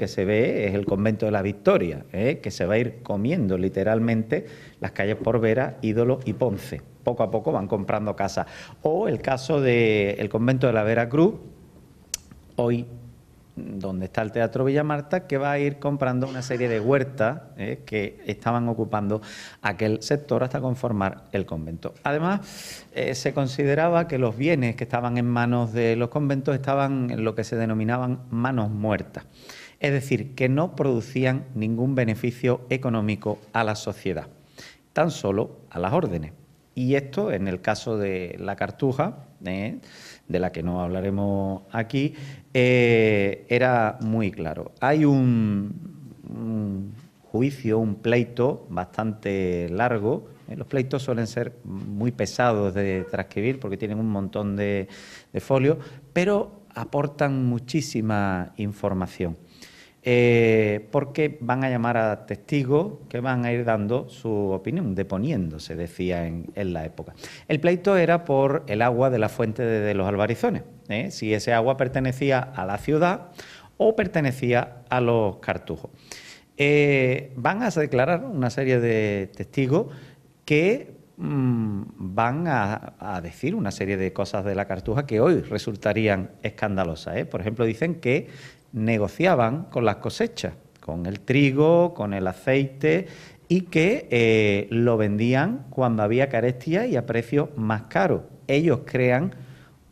que se ve es el convento de la Victoria, ¿eh? que se va a ir comiendo literalmente las calles por Porvera, Ídolo y Ponce. Poco a poco van comprando casas. O el caso del convento de la Veracruz, hoy donde está el Teatro Villa que va a ir comprando una serie de huertas ¿eh? que estaban ocupando aquel sector hasta conformar el convento. Además, eh, se consideraba que los bienes que estaban en manos de los conventos estaban en lo que se denominaban manos muertas es decir, que no producían ningún beneficio económico a la sociedad, tan solo a las órdenes. Y esto, en el caso de la cartuja, ¿eh? de la que no hablaremos aquí, eh, era muy claro. Hay un, juicio, un pleito bastante largo. ¿eh? los pleitos suelen ser muy pesados de transcribir porque tienen un montón de, de folios, pero aportan muchísima información. Eh, porque van a llamar a testigos que van a ir dando su opinión, deponiéndose, decía en, la época. El pleito era por el agua de la fuente de, los albarizones, ¿eh? si ese agua pertenecía a la ciudad o pertenecía a los cartujos. Eh, van a declarar una serie de testigos que mm, van a, decir una serie de cosas de la cartuja que hoy resultarían escandalosas. Por ejemplo, dicen que negociaban con las cosechas, con el trigo, con el aceite, y que eh, lo vendían cuando había carestía y a precios más caros. Ellos crean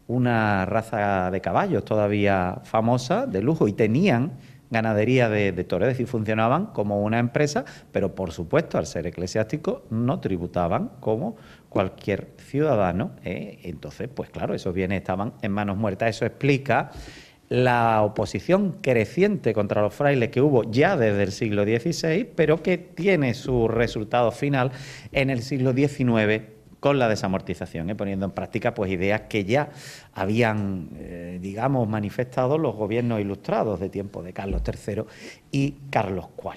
una raza de caballos todavía famosa, de lujo, y tenían ganadería de, de y funcionaban como una empresa, pero por supuesto, al ser eclesiástico no tributaban como cualquier ciudadano. Eh. Entonces, pues claro, esos bienes estaban en manos muertas. Eso explica la oposición creciente contra los frailes que hubo ya desde el siglo XVI, pero que tiene su resultado final en el siglo XIX con la desamortización, ¿eh? poniendo en práctica pues ideas que ya habían, eh, digamos, manifestado los gobiernos ilustrados de tiempo de Carlos III y Carlos IV.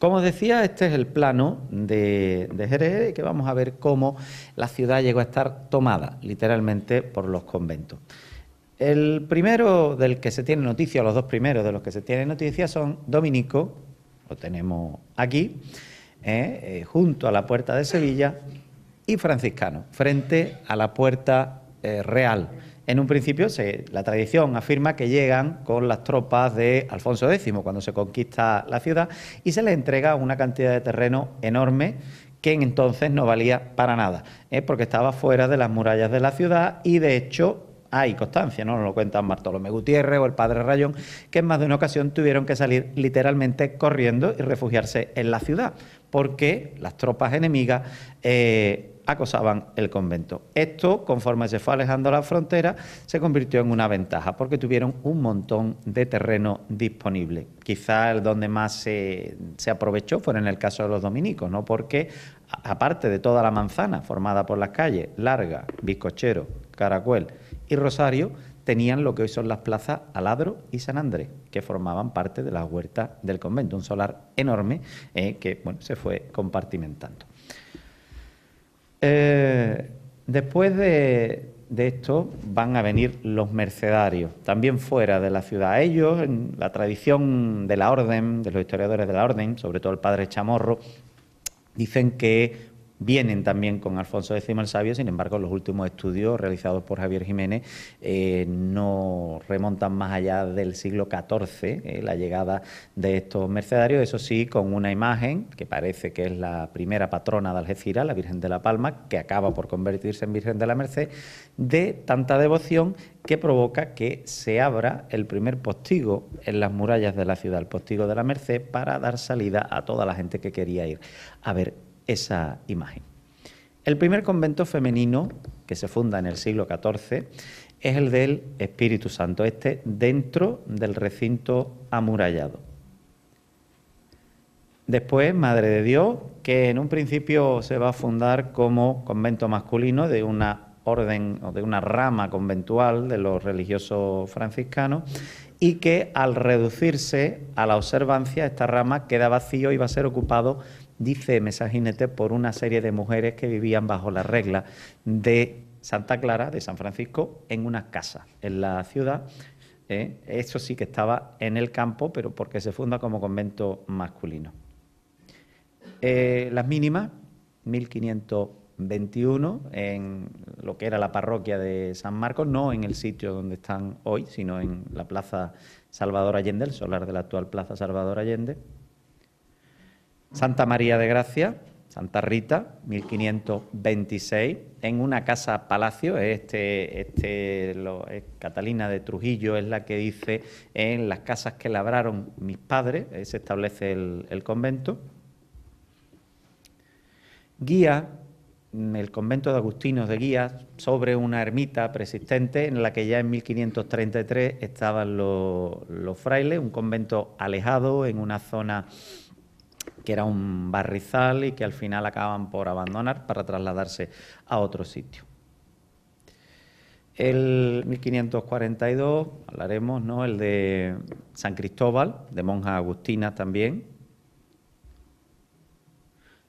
Como decía, este es el plano de, de, y que vamos a ver cómo la ciudad llegó a estar tomada literalmente por los conventos. El primero del que se tiene noticia, los dos primeros de los que se tiene noticia son Dominico, lo tenemos aquí, ¿eh? Eh, junto a la puerta de Sevilla, y franciscano, frente a la puerta eh, real. En un principio, la tradición afirma que llegan con las tropas de Alfonso X cuando se conquista la ciudad y se les entrega una cantidad de terreno enorme que en entonces no valía para nada, porque estaba fuera de las murallas de la ciudad y de hecho hay ah, constancia, ¿no? Nos lo cuentan Bartolomé Gutiérrez o el padre Rayón, que en más de una ocasión tuvieron que salir literalmente corriendo y refugiarse en la ciudad, porque las tropas enemigas eh, acosaban el convento. Esto, conforme se fue alejando la frontera, se convirtió en una ventaja, porque tuvieron un montón de terreno disponible. Quizá el donde más se, aprovechó fue en el caso de los dominicos, ¿no? Porque aparte de toda la manzana formada por las calles, Larga, Bizcochero, Caracuel, y Rosario tenían lo que hoy son las plazas Aladro y San Andrés, que formaban parte de las huertas del convento, un solar enorme eh, que bueno, se fue compartimentando. Eh, después de, de, esto van a venir los mercedarios, también fuera de la ciudad. Ellos, en la tradición de la orden, de los historiadores de la orden, sobre todo el padre Chamorro, dicen que vienen también con Alfonso X el Sabio, sin embargo, los últimos estudios realizados por Javier Jiménez eh, no remontan más allá del siglo XIV, eh, la llegada de estos mercenarios, eso sí, con una imagen que parece que es la primera patrona de Algeciras, la Virgen de la Palma, que acaba por convertirse en Virgen de la Merced, de tanta devoción que provoca que se abra el primer postigo en las murallas de la ciudad, el postigo de la Merced, para dar salida a toda la gente que quería ir. A ver, esa imagen. El primer convento femenino que se funda en el siglo XIV es el del Espíritu Santo, este dentro del recinto amurallado. Después, Madre de Dios, que en un principio se va a fundar como convento masculino de una orden o de una rama conventual de los religiosos franciscanos y que al reducirse a la observancia, esta rama queda vacío y va a ser ocupado dice Mesajinete por una serie de mujeres que vivían bajo la regla de Santa Clara, de San Francisco, en una casa en la ciudad. Eh, eso sí que estaba en el campo, pero porque se funda como convento masculino. Eh, las mínimas, 1521, en lo que era la parroquia de San Marcos, no en el sitio donde están hoy, sino en la Plaza Salvador Allende, el solar de la actual Plaza Salvador Allende Santa María de Gracia, Santa Rita, 1526, en una casa palacio. Este, este Catalina de Trujillo es la que dice en las casas que labraron mis padres, se establece el, convento. Guía el convento de Agustinos de Guía sobre una ermita persistente en la que ya en 1533 estaban los, los frailes, un convento alejado en una zona que era un barrizal y que al final acaban por abandonar para trasladarse a otro sitio. El 1542, hablaremos, ¿no? El de San Cristóbal, de monja Agustina también.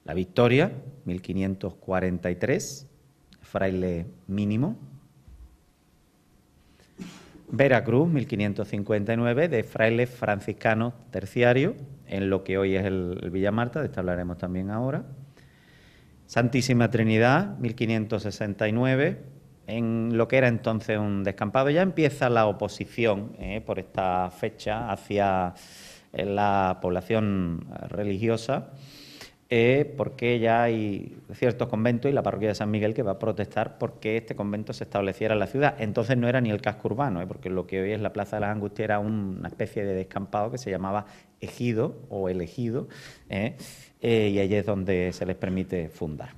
La Victoria, 1543, fraile mínimo. Veracruz, 1559, de frailes franciscanos terciarios, en lo que hoy es el, Villa Marta, de esto hablaremos también ahora. Santísima Trinidad, 1569, en lo que era entonces un descampado. Ya empieza la oposición eh, por esta fecha hacia eh, la población religiosa eh, porque ya hay ciertos conventos y la parroquia de San Miguel que va a protestar porque este convento se estableciera en la ciudad. Entonces no era ni el casco urbano, ¿eh? porque lo que hoy es la Plaza de las Angustias era una especie de descampado que se llamaba ejido o Elegido... ¿eh? y allí es donde se les permite fundar.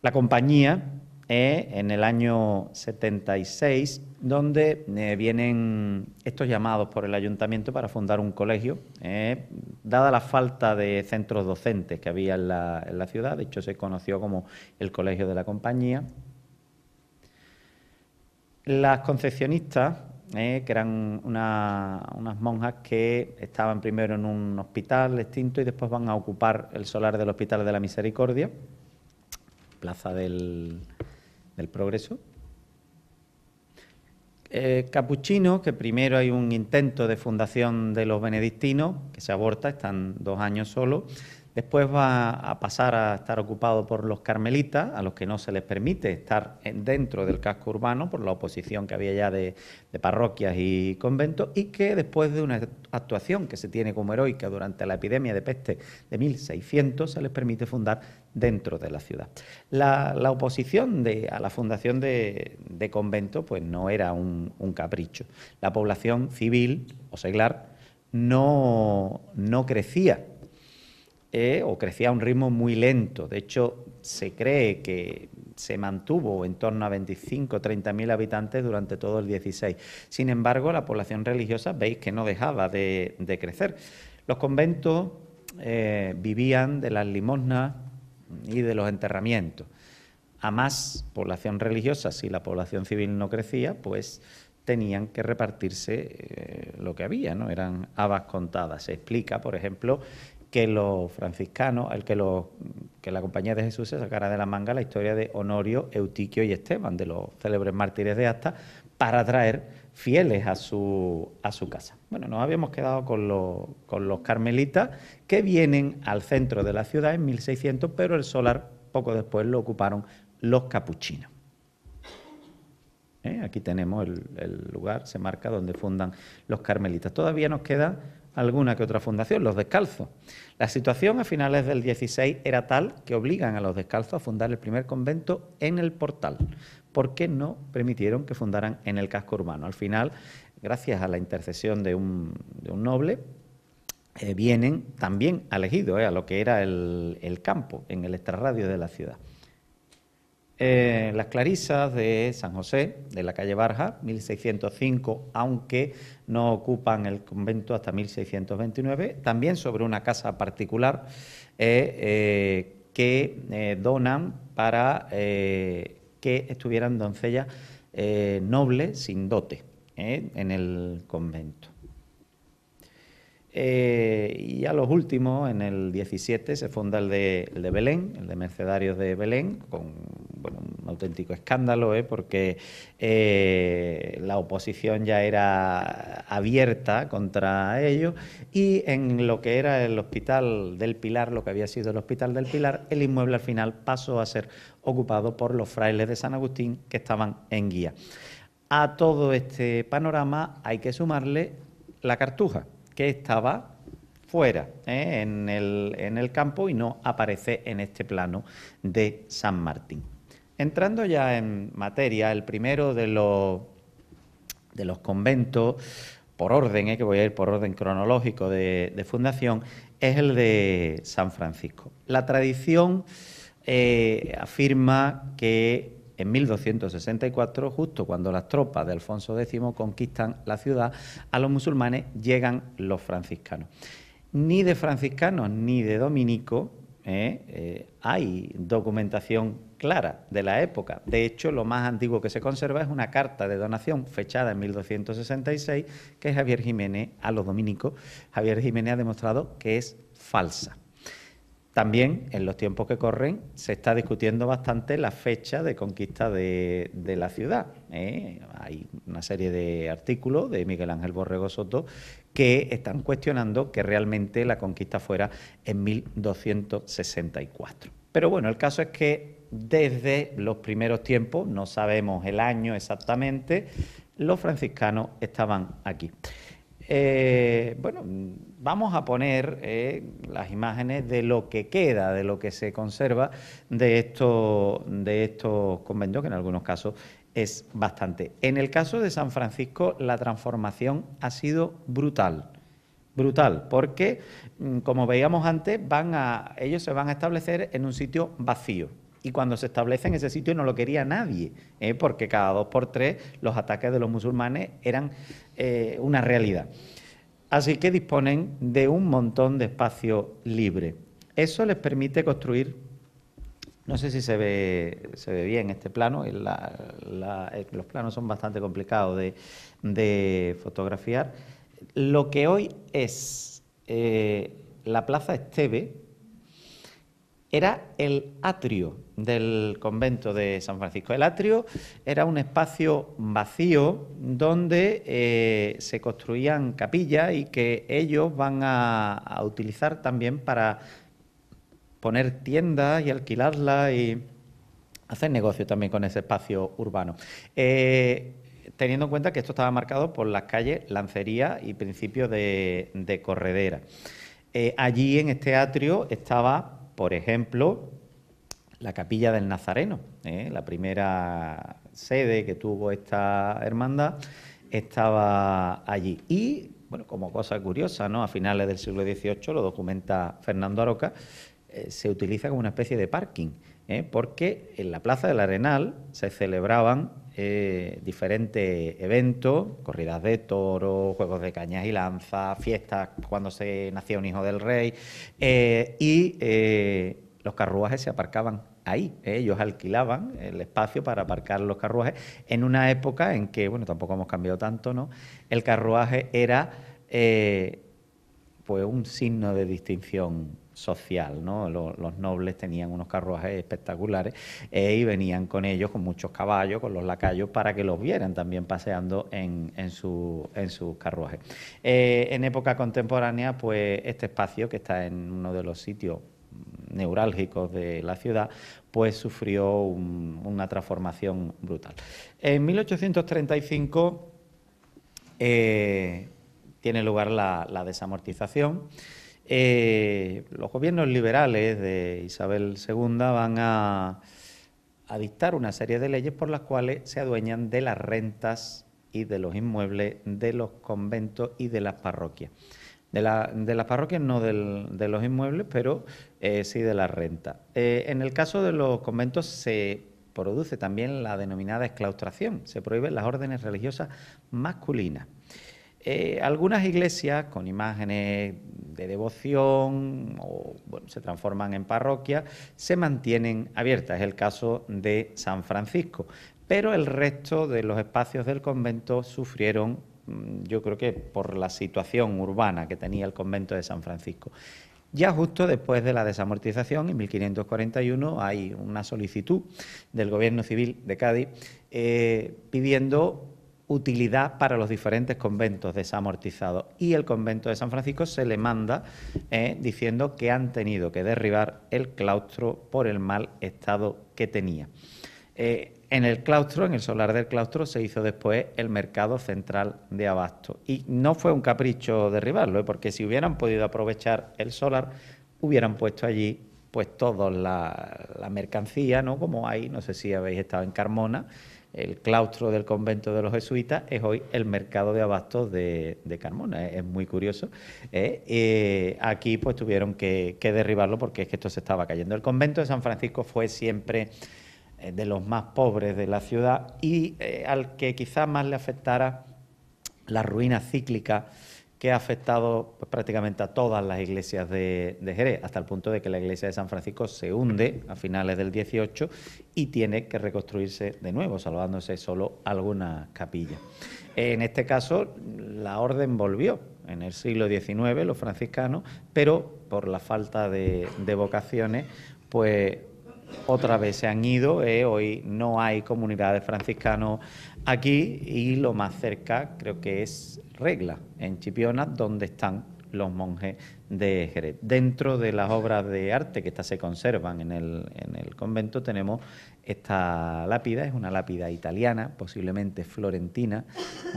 La compañía e en el año 76, donde eh, vienen estos llamados por el ayuntamiento para fundar un colegio, eh, dada la falta de centros docentes que había en la, ciudad, de hecho se conoció como el Colegio de la Compañía. Las concepcionistas, eh, que eran unas monjas que estaban primero en un hospital extinto y después van a ocupar el solar del Hospital de la Misericordia, plaza del, el progreso. Eh, que primero hay un intento de fundación de los benedictinos, que se aborta, están dos años solo. Después va a pasar a estar ocupado por los carmelitas, a los que no se les permite estar dentro del casco urbano por la oposición que había ya de, parroquias y conventos, y que después de una actuación que se tiene como heroica durante la epidemia de peste de 1600, se les permite fundar dentro de la ciudad. La, oposición a la fundación de, convento, conventos pues no era un, capricho. La población civil o seglar no crecía eh, o crecía a un ritmo muy lento. De hecho, se cree que se mantuvo en torno a 25-30 mil habitantes durante todo el 16. Sin embargo, la población religiosa veis que no dejaba de, crecer. Los conventos eh, vivían de las limosnas y de los enterramientos. A más población religiosa, si la población civil no crecía, pues tenían que repartirse eh, lo que había, ¿no? Eran habas contadas. Se explica, por ejemplo, que los franciscanos, el que, los, que la Compañía de Jesús se sacara de la manga la historia de Honorio, Eutiquio y Esteban, de los célebres mártires de Asta, para traer fieles a su, a su casa. Bueno, nos habíamos quedado con, con los carmelitas que vienen al centro de la ciudad en 1600, pero el solar poco después lo ocuparon los capuchinos. ¿Eh? Aquí tenemos el, el lugar, se marca donde fundan los carmelitas. Todavía nos queda alguna que otra fundación, los descalzos. La situación a finales del 16 era tal que obligan a los descalzos a fundar el primer convento en el portal, porque no permitieron que fundaran en el casco urbano. Al final, gracias a la intercesión de un, noble, eh, vienen también elegidos eh, a lo que era el campo, en el extrarradio de la ciudad. Eh, las Clarisas de San José, de la calle Barja, 1605, aunque no ocupan el convento hasta 1629, también sobre una casa particular eh, eh, que donan para que estuvieran doncellas nobles sin dote en el convento. Eh, y a los últimos, en el 17, se funda el de, Belén, el de Mercedarios de Belén, con un auténtico escándalo, ¿eh? porque eh, la oposición ya era abierta contra ellos y en lo que era el Hospital del Pilar, lo que había sido el Hospital del Pilar, el inmueble al final pasó a ser ocupado por los frailes de San Agustín que estaban en guía. A todo este panorama hay que sumarle la cartuja que estaba fuera, ¿eh? en, el, campo y no aparece en este plano de San Martín. Entrando ya en materia, el primero de los, de los conventos, por orden, ¿eh? que voy a ir por orden cronológico de, fundación, es el de San Francisco. La tradición eh, afirma que en 1264, justo cuando las tropas de Alfonso X conquistan la ciudad, a los musulmanes llegan los franciscanos. Ni de franciscanos ni de dominicos ¿eh? Eh, hay documentación clara de la época. De hecho, lo más antiguo que se conserva es una carta de donación fechada en 1266 que Javier Jiménez a los dominicos, Javier Jiménez ha demostrado que es falsa. También en los tiempos que corren se está discutiendo bastante la fecha de conquista de, la ciudad. ¿eh? Hay una serie de artículos de Miguel Ángel Borrego Soto que están cuestionando que realmente la conquista fuera en 1264. Pero bueno, el caso es que desde los primeros tiempos, no sabemos el año exactamente, los franciscanos estaban aquí. Eh, bueno, vamos a poner eh, las imágenes de lo que queda, de lo que se conserva de, esto, de estos conventos, que en algunos casos es bastante. En el caso de San Francisco, la transformación ha sido brutal. Brutal, porque mm, como veíamos antes, ellos se van a establecer en un sitio vacío, y cuando se establece en ese sitio no lo quería nadie, ¿eh? porque cada dos por tres los ataques de los musulmanes eran eh, una realidad. Así que disponen de un montón de espacio libre. Eso les permite construir, no sé si se ve, se ve bien este plano, eh, los planos son bastante complicados de, fotografiar, lo que hoy es la Plaza Esteve, era el atrio del convento de San Francisco. El atrio era un espacio vacío donde eh, se construían capillas y que ellos van a, utilizar también para poner tiendas y alquilarlas y hacer negocio también con ese espacio urbano. Eh, teniendo en cuenta que esto estaba marcado por las calles Lancería y Principio de, Corredera. Eh, allí en este atrio estaba por ejemplo, la capilla del Nazareno, ¿eh? la primera sede que tuvo esta hermandad, estaba allí. Y, bueno, como cosa curiosa, ¿no? a finales del siglo XVIII, lo documenta Fernando Aroca, eh, se utiliza como una especie de parking. ¿eh? porque en la Plaza del Arenal se celebraban eh, diferentes eventos, corridas de toro, juegos de cañas y lanzas, fiestas cuando se nacía un hijo del rey, eh, y los carruajes se aparcaban ahí. Ellos alquilaban el espacio para aparcar los carruajes en una época en que, bueno, tampoco hemos cambiado tanto, ¿no? El carruaje era pues un signo de distinción social. Los, nobles tenían unos carruajes espectaculares eh, y venían con ellos, con muchos caballos, con los lacayos, para que los vieran también paseando en, sus carruajes. Eh, en época contemporánea, pues este espacio, que está en uno de los sitios neurálgicos de la ciudad, pues sufrió una transformación brutal. En 1835 eh, tiene lugar la desamortización. Eh, los gobiernos liberales de Isabel II van a, dictar una serie de leyes por las cuales se adueñan de las rentas y de los inmuebles de los conventos y de las parroquias. De, la, las parroquias, no de los inmuebles, pero eh, sí de la renta. Eh, en el caso de los conventos se produce también la denominada exclaustración. Se prohíben las órdenes religiosas masculinas. Eh, algunas iglesias con imágenes de devoción o bueno, se transforman en parroquias, se mantienen abiertas. Es el caso de San Francisco. Pero el resto de los espacios del convento sufrieron, mm, yo creo que por la situación urbana que tenía el convento de San Francisco. Ya justo después de la desamortización, en 1541, hay una solicitud del Gobierno Civil de Cádiz eh, pidiendo utilidad para los diferentes conventos desamortizados. Y el convento de San Francisco se le manda eh, diciendo que han tenido que derribar el claustro por el mal estado que tenía. Eh, en el claustro, en el solar del claustro, se hizo después el mercado central de abasto. Y no fue un capricho derribarlo, eh, porque si hubieran podido aprovechar el solar, hubieran puesto allí pues toda la, mercancía, ¿no? Como hay, no sé si habéis estado en Carmona, el claustro del convento de los jesuitas es hoy el mercado de abastos de, Carmona. Es, muy curioso. ¿eh? Eh, aquí pues tuvieron que, derribarlo porque es que esto se estaba cayendo. El convento de San Francisco fue siempre eh, de los más pobres de la ciudad y al que quizás más le afectara la ruina cíclica que ha afectado pues, prácticamente a todas las iglesias de, de, Jerez, hasta el punto de que la iglesia de San Francisco se hunde a finales del 18 y tiene que reconstruirse de nuevo, salvándose solo algunas capillas. En este caso, la orden volvió en el siglo XIX, los franciscanos, pero por la falta de, de vocaciones, pues otra vez se han ido. ¿eh? hoy no hay comunidades franciscanos aquí y lo más cerca creo que es Regla, en Chipiona, donde están los monjes de Jerez. Dentro de las obras de arte que estas se conservan en el, en el convento tenemos esta lápida, es una lápida italiana, posiblemente florentina,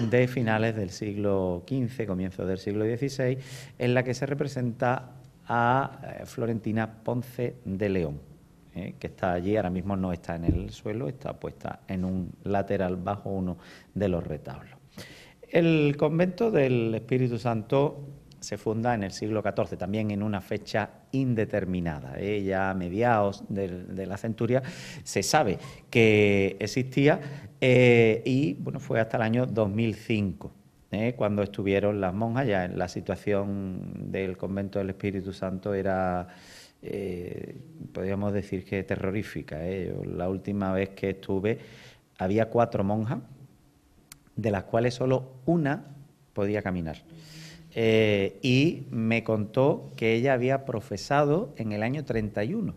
de finales del siglo XV, comienzos del siglo XVI, en la que se representa a eh, Florentina Ponce de León eh, que está allí, ahora mismo no está en el suelo, está puesta en un lateral bajo uno de los retablos. El convento del Espíritu Santo se funda en el siglo XIV, también en una fecha indeterminada. Eh, ya a mediados de, la centuria se sabe que existía eh, y bueno, fue hasta el año 2005. cuando estuvieron las monjas, ya en la situación del convento del Espíritu Santo era eh, podríamos decir que terrorífica. ¿eh? la última vez que estuve había cuatro monjas, de las cuales solo una podía caminar. Eh, y me contó que ella había profesado en el año 31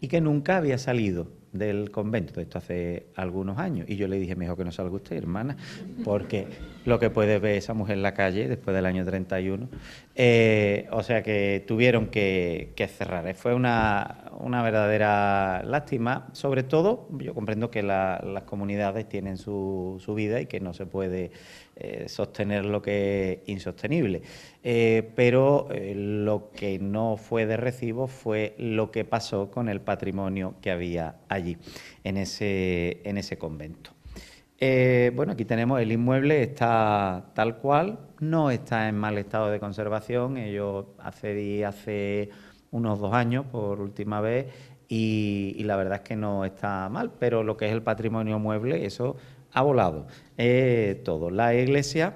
y que nunca había salido del convento, esto hace algunos años, y yo le dije, mejor que no salga usted, hermana, porque lo que puede ver esa mujer en la calle después del año 31, eh, o sea que tuvieron que, que cerrar. Fue una, una verdadera lástima. Sobre todo, yo comprendo que las comunidades tienen su, vida y que no se puede eh, sostener lo que es insostenible. Eh, pero eh, lo que no fue de recibo fue lo que pasó con el patrimonio que había allí, en ese, en ese convento. bueno, aquí tenemos el inmueble, está tal cual, no está en mal estado de conservación. Yo accedí hace unos dos años por última vez y, la verdad es que no está mal, pero lo que es el patrimonio mueble, eso ha volado todo. La iglesia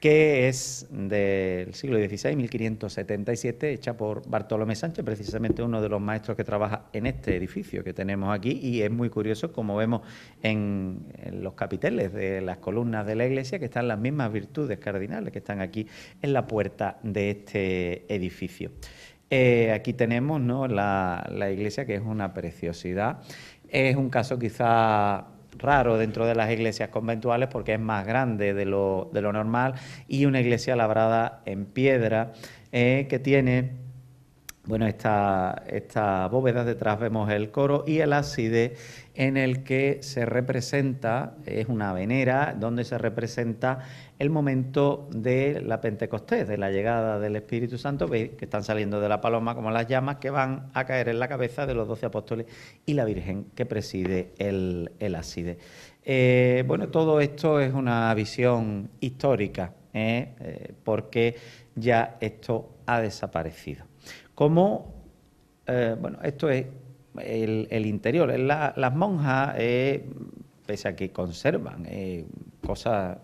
que es del siglo XVI, 1577, hecha por Bartolomé Sánchez, precisamente uno de los maestros que trabaja en este edificio que tenemos aquí, y es muy curioso como vemos en los capiteles de las columnas de la iglesia que están las mismas virtudes cardinales que están aquí en la puerta de este edificio. Eh, aquí tenemos la, iglesia, que es una preciosidad. Es un caso quizá raro dentro de las iglesias conventuales porque es más grande de lo, normal y una iglesia labrada en piedra eh, que tiene bueno, esta, esta, bóveda, detrás vemos el coro y el ábside en el que se representa, es una venera donde se representa el momento de la Pentecostés, de la llegada del Espíritu Santo, que están saliendo de la paloma como las llamas que van a caer en la cabeza de los doce apóstoles y la Virgen que preside el, el eh, bueno, todo esto es una visión histórica, ¿eh? Eh, porque ya esto ha desaparecido. Como, bueno, esto es el, interior, las monjas, pese a que conservan cosas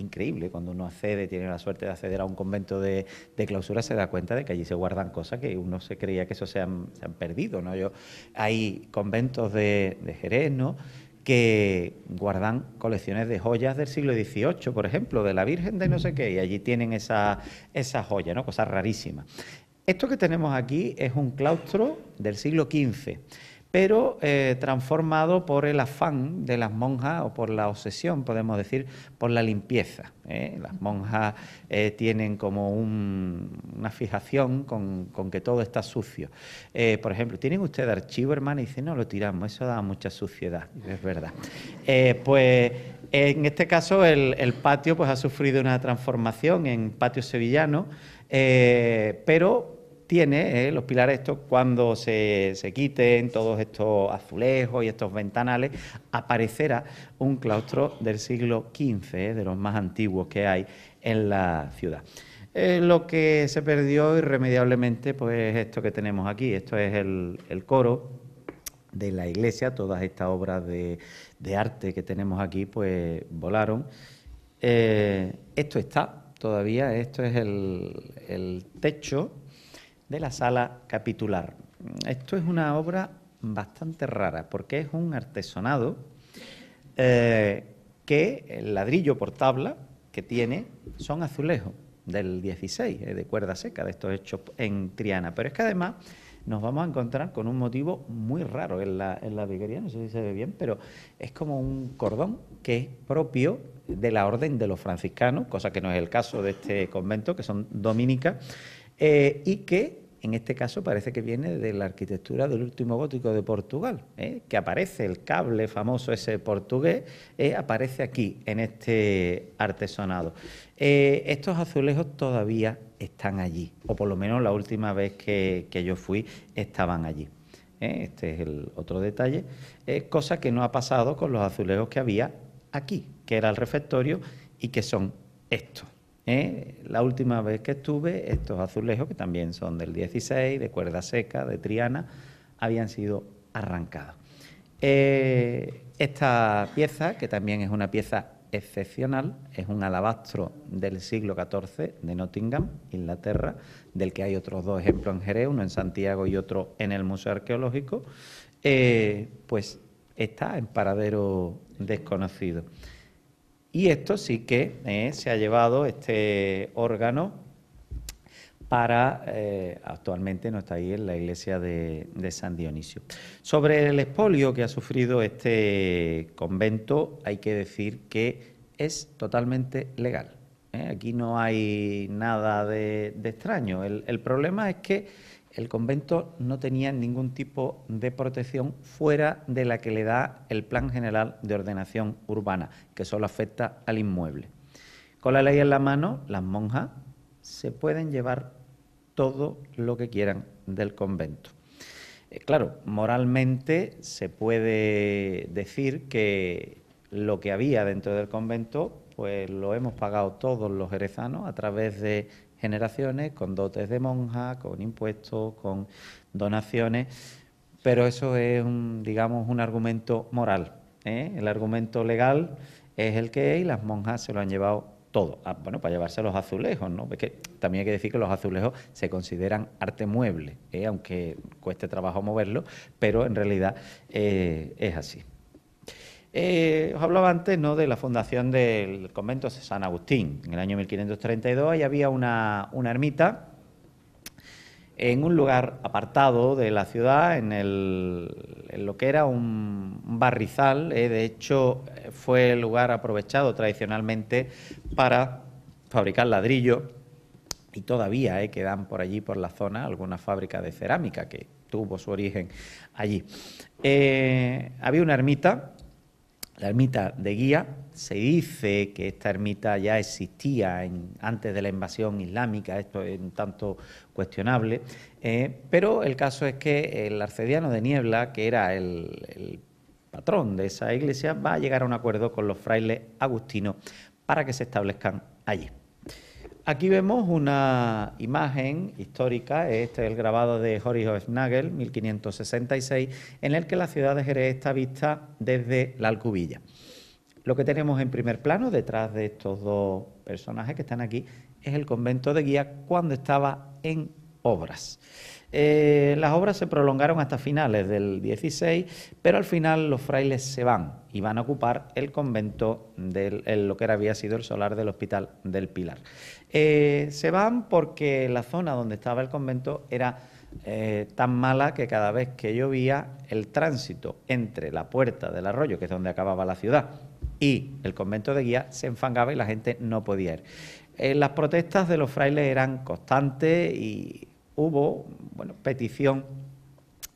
increíble. Cuando uno accede, tiene la suerte de acceder a un convento de, clausura, se da cuenta de que allí se guardan cosas que uno se creía que eso se han, perdido. ¿no? Yo, hay conventos de, de Jerez, que guardan colecciones de joyas del siglo XVIII, por ejemplo, de la Virgen de no sé qué, y allí tienen esas esa joya ¿no? cosas rarísimas. Esto que tenemos aquí es un claustro del siglo XV pero eh, transformado por el afán de las monjas o por la obsesión, podemos decir, por la limpieza. ¿eh? Las monjas eh, tienen como una fijación con, que todo está sucio. por ejemplo, ¿tienen ustedes archivo, hermana? Y dicen, no, lo tiramos, eso da mucha suciedad, es verdad. pues en este caso el, el, patio pues, ha sufrido una transformación en patio sevillano, pero tiene eh, los pilares estos, cuando se, quiten todos estos azulejos y estos ventanales, aparecerá un claustro del siglo XV, eh, de los más antiguos que hay en la ciudad. Eh, lo que se perdió irremediablemente, pues es esto que tenemos aquí, esto es el, coro, de la iglesia, todas estas obras de, de, arte que tenemos aquí, pues volaron. esto está todavía, esto es el, el techo de la sala capitular. Esto es una obra bastante rara porque es un artesonado eh, que el ladrillo por tabla que tiene son azulejos del 16, eh, de cuerda seca, de estos hechos en Triana. Pero es que además nos vamos a encontrar con un motivo muy raro en la, en la viguería, no sé si se ve bien, pero es como un cordón que es propio de la orden de los franciscanos, cosa que no es el caso de este convento, que son dominicas y que en este caso parece que viene de la arquitectura del último gótico de Portugal, ¿eh? que aparece el cable famoso ese portugués, ¿eh? aparece aquí en este artesonado. Eh, estos azulejos todavía están allí, o por lo menos la última vez que, que yo fui estaban allí. Este es el otro detalle, cosa que no ha pasado con los azulejos que había aquí, que era el refectorio y que son estos. ¿Eh? La última vez que estuve, estos azulejos, que también son del 16, de cuerda seca, de Triana, habían sido arrancados. Eh, esta pieza, que también es una pieza excepcional, es un alabastro del siglo XIV de Nottingham, Inglaterra, del que hay otros dos ejemplos en Jerez, uno en Santiago y otro en el Museo Arqueológico, eh, pues está en paradero desconocido. Y esto sí que eh, se ha llevado este órgano para, eh, actualmente no está ahí en la iglesia de, San Dionisio. Sobre el expolio que ha sufrido este convento, hay que decir que es totalmente legal. ¿eh? Aquí no hay nada de, extraño. el problema es que el convento no tenía ningún tipo de protección fuera de la que le da el Plan General de Ordenación Urbana, que solo afecta al inmueble. Con la ley en la mano, las monjas se pueden llevar todo lo que quieran del convento. Eh, claro, moralmente se puede decir que lo que había dentro del convento, pues lo hemos pagado todos los jerezanos a través de generaciones, con dotes de monja, con impuestos, con donaciones, pero eso es, un, digamos, un argumento moral. ¿eh? El argumento legal es el que es y las monjas se lo han llevado todo. Ah, bueno, para llevarse los azulejos, ¿no? Es también hay que decir que los azulejos se consideran arte mueble, ¿eh? aunque cueste trabajo moverlo, pero en realidad eh, es así. Eh, os hablaba antes ¿no? de la fundación del convento de San Agustín. En el año 1532 ahí había una, una ermita en un lugar apartado de la ciudad, en, lo que era un, barrizal. Eh, de hecho, fue el lugar aprovechado tradicionalmente para fabricar ladrillo y todavía eh, quedan por allí, por la zona, alguna fábrica de cerámica que tuvo su origen allí. había una ermita la ermita de Guía. Se dice que esta ermita ya existía en, antes de la invasión islámica, esto es un tanto cuestionable, eh, pero el caso es que el arcediano de Niebla, que era el patrón de esa iglesia, va a llegar a un acuerdo con los frailes agustinos para que se establezcan allí. Aquí vemos una imagen histórica, este es el grabado de Jorge Nagel, 1566, en el que la ciudad de Jerez está vista desde la Alcubilla. Lo que tenemos en primer plano, detrás de estos dos personajes que están aquí, es el convento de Guía cuando estaba en obras. Eh, las obras se prolongaron hasta finales del 16, pero al final los frailes se van y van a ocupar el convento de lo que había sido el solar del Hospital del Pilar. Eh, se van porque la zona donde estaba el convento era eh, tan mala que cada vez que llovía el tránsito entre la puerta del arroyo, que es donde acababa la ciudad, y el convento de guía se enfangaba y la gente no podía ir. las protestas de los frailes eran constantes y hubo bueno, petición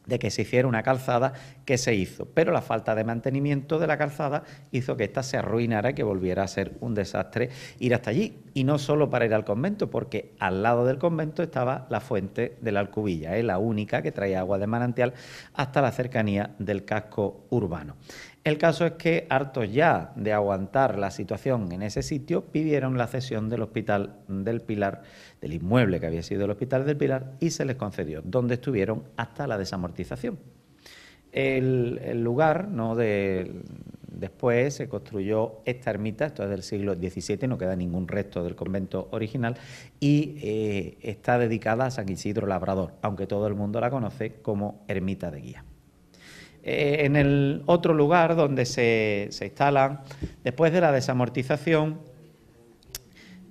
de que se hiciera una calzada que se hizo, pero la falta de mantenimiento de la calzada hizo que ésta se arruinara y que volviera a ser un desastre ir hasta allí. Y no solo para ir al convento, porque al lado del convento estaba la fuente de la Alcubilla, es ¿eh? la única que traía agua de manantial hasta la cercanía del casco urbano. El caso es que, hartos ya de aguantar la situación en ese sitio, pidieron la cesión del Hospital del Pilar, del inmueble que había sido el Hospital del Pilar, y se les concedió, donde estuvieron hasta la desamortización. El, lugar, después se construyó esta ermita, esto es del siglo XVII, no queda ningún resto del convento original, y eh, está dedicada a San Isidro Labrador, aunque todo el mundo la conoce como Ermita de Guía. Eh, en el otro lugar donde se, instalan, después de la desamortización,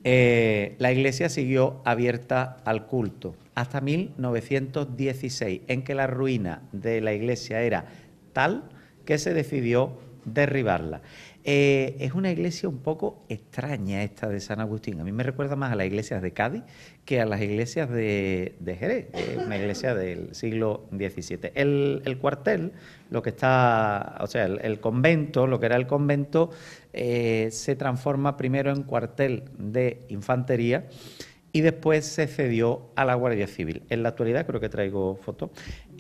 eh, la iglesia siguió abierta al culto hasta 1916, en que la ruina de la iglesia era tal que se decidió derribarla. Eh, es una iglesia un poco extraña esta de San Agustín. A mí me recuerda más a las iglesias de Cádiz que a las iglesias de, Jerez, una iglesia del siglo XVII. El, cuartel, lo que está, o sea, el, convento, lo que era el convento, eh, se transforma primero en cuartel de infantería y después se cedió a la Guardia Civil. En la actualidad, creo que traigo fotos,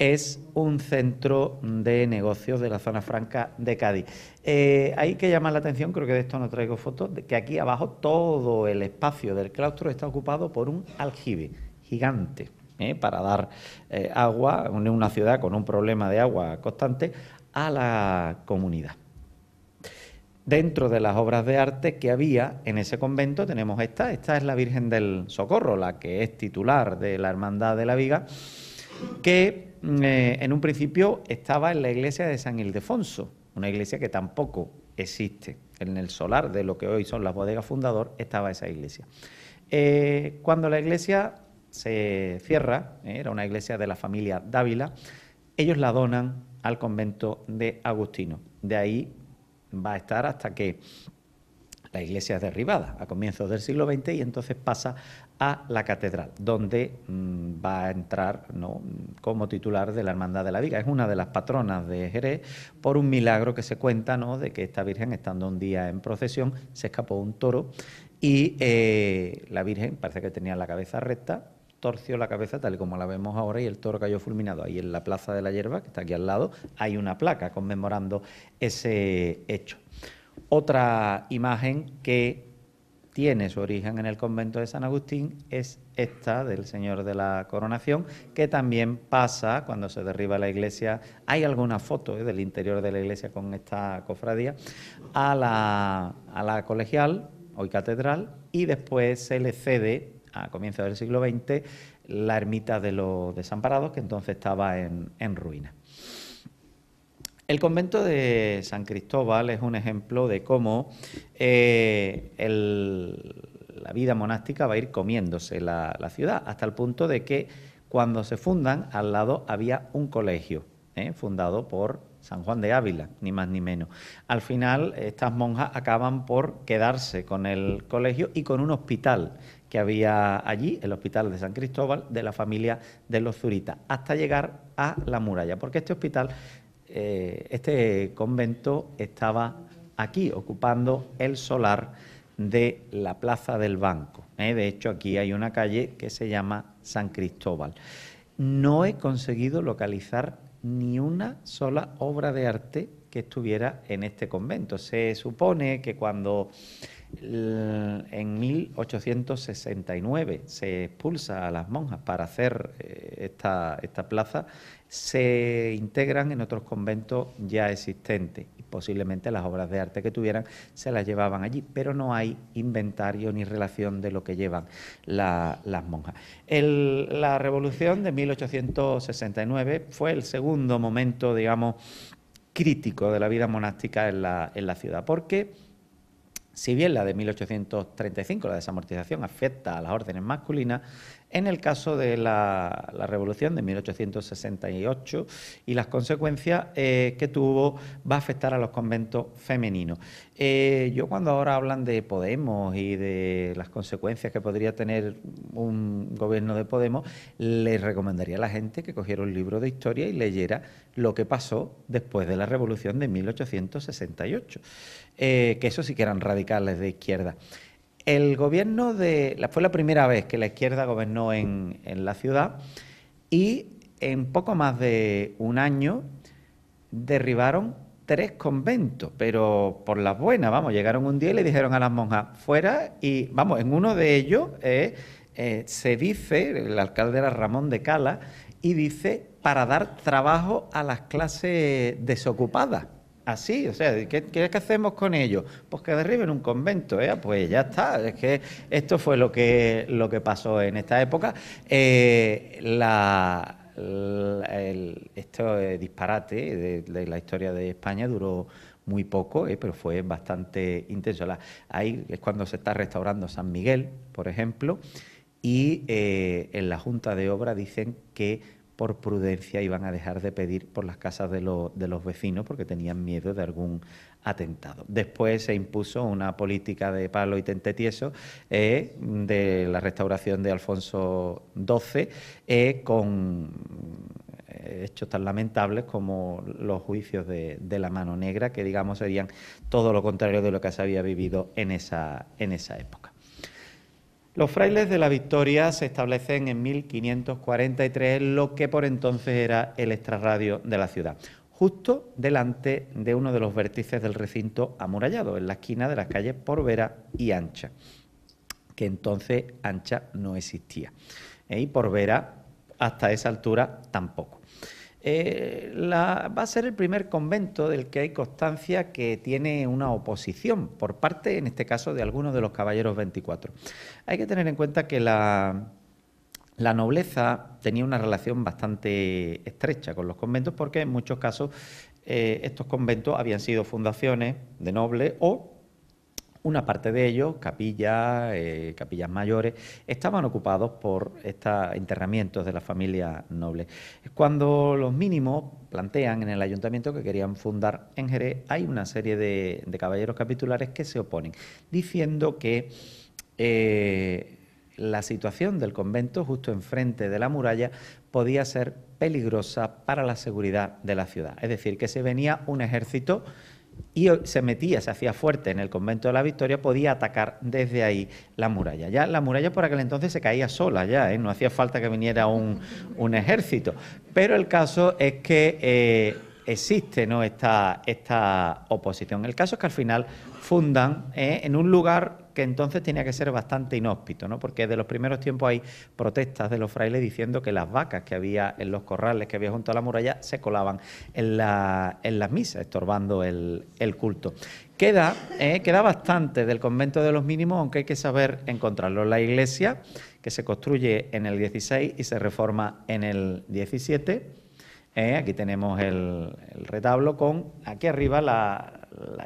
es un centro de negocios de la zona franca de Cádiz. Eh, hay que llamar la atención, creo que de esto no traigo fotos, que aquí abajo todo el espacio del claustro está ocupado por un aljibe gigante. ¿eh? para dar eh, agua en una ciudad con un problema de agua constante a la comunidad. Dentro de las obras de arte que había en ese convento tenemos esta, esta es la Virgen del Socorro, la que es titular de la Hermandad de la Viga, que Mm, eh, en un principio estaba en la iglesia de San Ildefonso, una iglesia que tampoco existe. En el solar de lo que hoy son las bodegas fundador estaba esa iglesia. Eh, cuando la iglesia se cierra, eh, era una iglesia de la familia Dávila, ellos la donan al convento de Agustino. De ahí va a estar hasta que la iglesia es derribada a comienzos del siglo XX y entonces pasa a la catedral, donde mm, va a entrar ¿no? como titular de la Hermandad de la Viga. Es una de las patronas de Jerez por un milagro que se cuenta de que esta Virgen, estando un día en procesión, se escapó un toro y eh, la Virgen parece que tenía la cabeza recta, torció la cabeza tal y como la vemos ahora y el toro cayó fulminado. Ahí en la Plaza de la Hierba, que está aquí al lado, hay una placa conmemorando ese hecho. Otra imagen que tiene su origen en el convento de San Agustín es esta del Señor de la Coronación, que también pasa cuando se derriba la iglesia. Hay alguna foto ¿eh? del interior de la iglesia con esta cofradía, a la, colegial, hoy catedral, y después se le cede, a comienzos del siglo XX, la ermita de los desamparados, que entonces estaba en ruinas. El convento de San Cristóbal es un ejemplo de cómo eh, la vida monástica va a ir comiéndose la, ciudad, hasta el punto de que cuando se fundan, al lado había un colegio, eh, fundado por San Juan de Ávila, ni más ni menos. Al final, estas monjas acaban por quedarse con el colegio y con un hospital que había allí, el hospital de San Cristóbal, de la familia de los Zuritas, hasta llegar a la muralla, porque este hospital eh, este convento estaba aquí, ocupando el solar de la Plaza del Banco. ¿eh? De hecho, aquí hay una calle que se llama San Cristóbal. No he conseguido localizar ni una sola obra de arte que estuviera en este convento. Se supone que cuando eh, en 1869 se expulsa a las monjas para hacer esta, esta plaza, se integran en otros conventos ya existentes y posiblemente las obras de arte que tuvieran se las llevaban allí, pero no hay inventario ni relación de lo que llevan las monjas. la revolución de 1869 fue el segundo momento, digamos, crítico de la vida monástica en la, en la ciudad, porque si bien la de 1835, la desamortización, afecta a las órdenes masculinas, en el caso de la, revolución de 1868 y las consecuencias eh, que tuvo, va a afectar a los conventos femeninos. Eh, yo cuando ahora hablan de Podemos y de las consecuencias que podría tener un gobierno de Podemos, les recomendaría a la gente que cogiera un libro de historia y leyera lo que pasó después de la revolución de 1868, eh, que eso sí que eran radicales de izquierda. El gobierno de. Fue la primera vez que la izquierda gobernó en, la ciudad y en poco más de un año derribaron tres conventos, pero por las buenas, vamos, llegaron un día y le dijeron a las monjas, fuera, y vamos, en uno de ellos eh, eh, se dice, el alcalde era Ramón de Cala, y dice, para dar trabajo a las clases desocupadas así, o sea, ¿qué, hacemos con ellos? Pues que derriben un convento, ¿eh? pues ya está, es que esto fue lo que, lo que pasó en esta época. este disparate de, la historia de España duró muy poco, pero fue bastante intenso. ahí es cuando se está restaurando San Miguel, por ejemplo, y en la Junta de Obra dicen que por prudencia iban a dejar de pedir por las casas de, los vecinos porque tenían miedo de algún atentado. Después se impuso una política de palo y tente tieso eh, de la restauración de Alfonso XII eh, con eh, hechos tan lamentables como los juicios de, de, la mano negra, que digamos serían todo lo contrario de lo que se había vivido en esa, en esa época. Los frailes de la Victoria se establecen en 1543, lo que por entonces era el extrarradio de la ciudad, justo delante de uno de los vértices del recinto amurallado, en la esquina de las calles Porvera y Ancha, que entonces Ancha no existía. Eh, y Porvera hasta esa altura tampoco. Eh, va a ser el primer convento del que hay constancia que tiene una oposición por parte, en este caso, de algunos de los caballeros 24. Hay que tener en cuenta que la, nobleza tenía una relación bastante estrecha con los conventos porque en muchos casos eh, estos conventos habían sido fundaciones de nobles o una parte de ellos, capillas, eh, capillas mayores, estaban ocupados por estos enterramientos de las familias nobles. Cuando los mínimos plantean en el ayuntamiento que querían fundar en Jerez, hay una serie de, caballeros capitulares que se oponen, diciendo que eh, la situación del convento justo enfrente de la muralla podía ser peligrosa para la seguridad de la ciudad. Es decir, que se venía un ejército y se metía, se hacía fuerte en el convento de la Victoria, podía atacar desde ahí la muralla. Ya la muralla por aquel entonces se caía sola, ya, ¿eh? no hacía falta que viniera un, ejército. Pero el caso es que eh, existe ¿no? esta, esta oposición. El caso es que al final fundan ¿eh? en un lugar que entonces tenía que ser bastante inhóspito, ¿no? porque de los primeros tiempos hay protestas de los frailes diciendo que las vacas que había en los corrales que había junto a la muralla se colaban en, la, en las misas, estorbando el, culto. Queda, eh, queda bastante del convento de los mínimos, aunque hay que saber encontrarlo. en La iglesia, que se construye en el 16 y se reforma en el 17, eh, aquí tenemos el, retablo con aquí arriba la,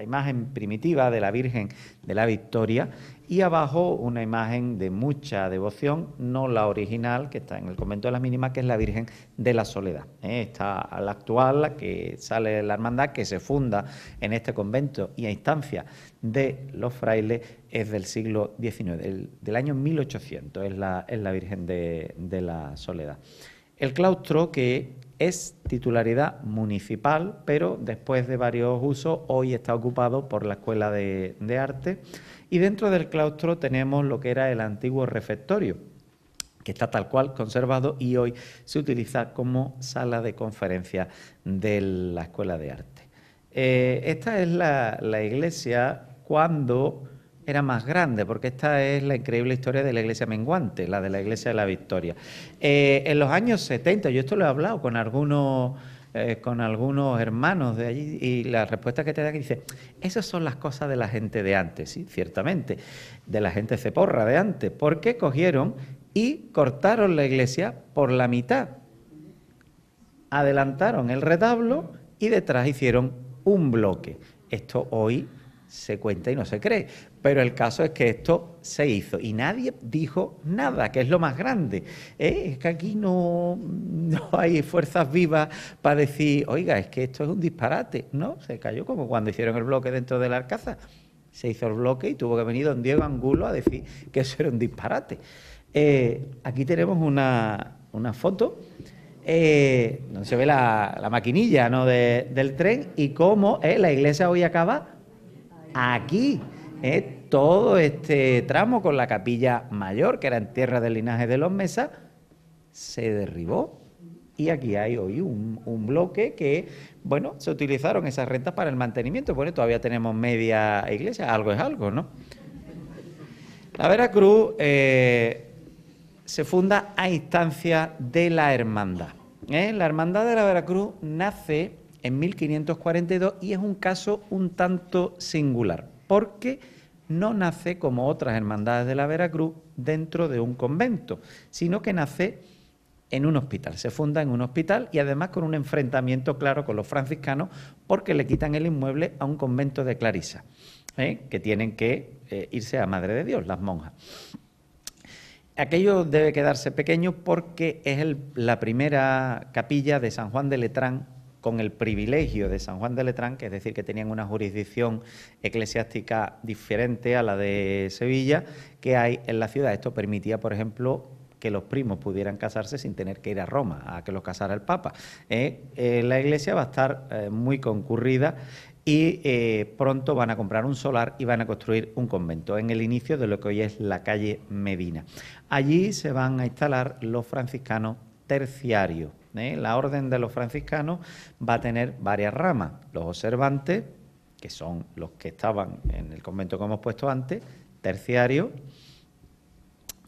imagen primitiva de la Virgen de la Victoria y abajo una imagen de mucha devoción, no la original que está en el convento de las mínimas, que es la Virgen de la Soledad. Eh, está la actual, la que sale de la hermandad, que se funda en este convento y a instancia de los frailes, es del siglo XIX, del, año 1800, es la, Virgen de, de la Soledad. El claustro, que es titularidad municipal, pero después de varios usos hoy está ocupado por la Escuela de, Arte y dentro del claustro tenemos lo que era el antiguo refectorio que está tal cual conservado y hoy se utiliza como sala de conferencia de la Escuela de Arte. Eh, esta es la iglesia cuando era más grande, porque esta es la increíble historia de la iglesia menguante, la de la iglesia de la Victoria. Eh, en los años 70, yo esto lo he hablado con algunos, eh, con algunos hermanos de allí, y la respuesta que te que dice, esas son las cosas de la gente de antes, sí, ciertamente, de la gente ceporra de antes, porque cogieron y cortaron la iglesia por la mitad. Adelantaron el retablo y detrás hicieron un bloque. Esto hoy se cuenta y no se cree. Pero el caso es que esto se hizo y nadie dijo nada, que es lo más grande. ¿eh? Es que aquí no, hay fuerzas vivas para decir, oiga, es que esto es un disparate. No, se cayó como cuando hicieron el bloque dentro de la arcaza, Se hizo el bloque y tuvo que venir don Diego Angulo a decir que eso era un disparate. Eh, aquí tenemos una, foto donde eh, se ve la, maquinilla del tren y cómo la iglesia hoy acaba aquí, ¿eh? todo este tramo con la capilla mayor, que era en tierra del linaje de los Mesas, se derribó. Y aquí hay hoy un, bloque que, bueno, se utilizaron esas rentas para el mantenimiento. Bueno, todavía tenemos media iglesia, algo es algo, ¿no? La Veracruz eh, se funda a instancia de la hermandad. ¿eh? La hermandad de la Veracruz nace en 1542 y es un caso un tanto singular, porque no nace como otras hermandades de la Veracruz dentro de un convento, sino que nace en un hospital, se funda en un hospital y además con un enfrentamiento claro con los franciscanos porque le quitan el inmueble a un convento de Clarisa, ¿eh? que tienen que eh, irse a Madre de Dios, las monjas. Aquello debe quedarse pequeño porque es la primera capilla de San Juan de Letrán con el privilegio de San Juan de Letrán, que es decir, que tenían una jurisdicción eclesiástica diferente a la de Sevilla, que hay en la ciudad. Esto permitía, por ejemplo, que los primos pudieran casarse sin tener que ir a Roma a que los casara el Papa. Eh, eh, la iglesia va a estar eh, muy concurrida y pronto van a comprar un solar y van a construir un convento en el inicio de lo que hoy es la calle Medina. Allí se van a instalar los franciscanos terciarios ¿eh? La orden de los franciscanos va a tener varias ramas. Los observantes, que son los que estaban en el convento que hemos puesto antes, terciarios,